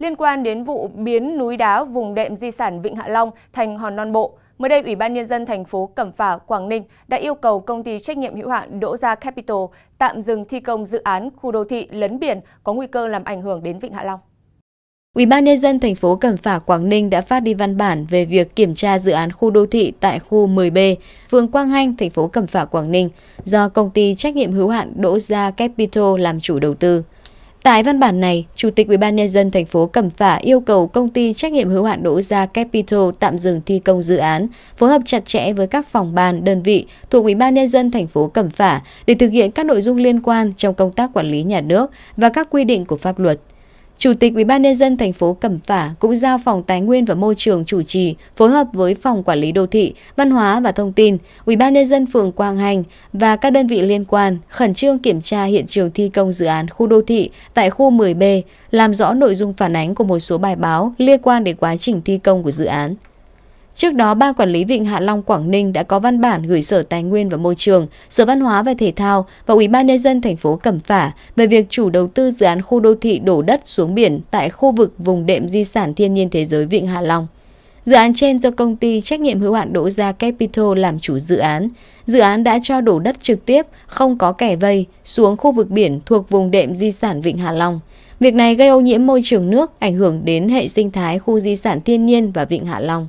liên quan đến vụ biến núi đá vùng đệm di sản Vịnh Hạ Long thành hòn non bộ. Mới đây, Ủy ban Nhân dân thành phố Cẩm Phả, Quảng Ninh đã yêu cầu công ty trách nhiệm hữu hạn Đỗ Gia Capital tạm dừng thi công dự án khu đô thị lấn biển có nguy cơ làm ảnh hưởng đến Vịnh Hạ Long. Ủy ban nhân dân thành phố Cẩm Phả Quảng Ninh đã phát đi văn bản về việc kiểm tra dự án khu đô thị tại khu 10B, phường Quang Hanh, thành phố Cẩm Phả Quảng Ninh do công ty trách nhiệm hữu hạn Đỗ Gia Capital làm chủ đầu tư. Tại văn bản này, Chủ tịch UBND thành phố Cẩm Phả yêu cầu công ty trách nhiệm hữu hạn Đỗ Gia Capital tạm dừng thi công dự án, phối hợp chặt chẽ với các phòng ban, đơn vị thuộc UBND thành phố Cẩm Phả để thực hiện các nội dung liên quan trong công tác quản lý nhà nước và các quy định của pháp luật. Chủ tịch UBND thành phố Cẩm Phả cũng giao Phòng Tài nguyên và Môi trường chủ trì phối hợp với Phòng Quản lý Đô thị, Văn hóa và Thông tin, UBND phường Quang Hành và các đơn vị liên quan khẩn trương kiểm tra hiện trường thi công dự án khu đô thị tại khu 10B, làm rõ nội dung phản ánh của một số bài báo liên quan đến quá trình thi công của dự án. Trước đó, Ban Quản lý Vịnh Hạ Long Quảng Ninh đã có văn bản gửi Sở Tài nguyên và Môi trường, Sở Văn hóa và Thể thao và Ủy ban nhân dân thành phố Cẩm Phả về việc chủ đầu tư dự án khu đô thị đổ đất xuống biển tại khu vực vùng đệm di sản thiên nhiên thế giới Vịnh Hạ Long. Dự án trên do công ty trách nhiệm hữu hạn Đỗ Gia Capital làm chủ dự án. Dự án đã cho đổ đất trực tiếp, không có kẻ vây, xuống khu vực biển thuộc vùng đệm di sản Vịnh Hạ Long. Việc này gây ô nhiễm môi trường nước, ảnh hưởng đến hệ sinh thái khu di sản thiên nhiên và Vịnh Hạ Long.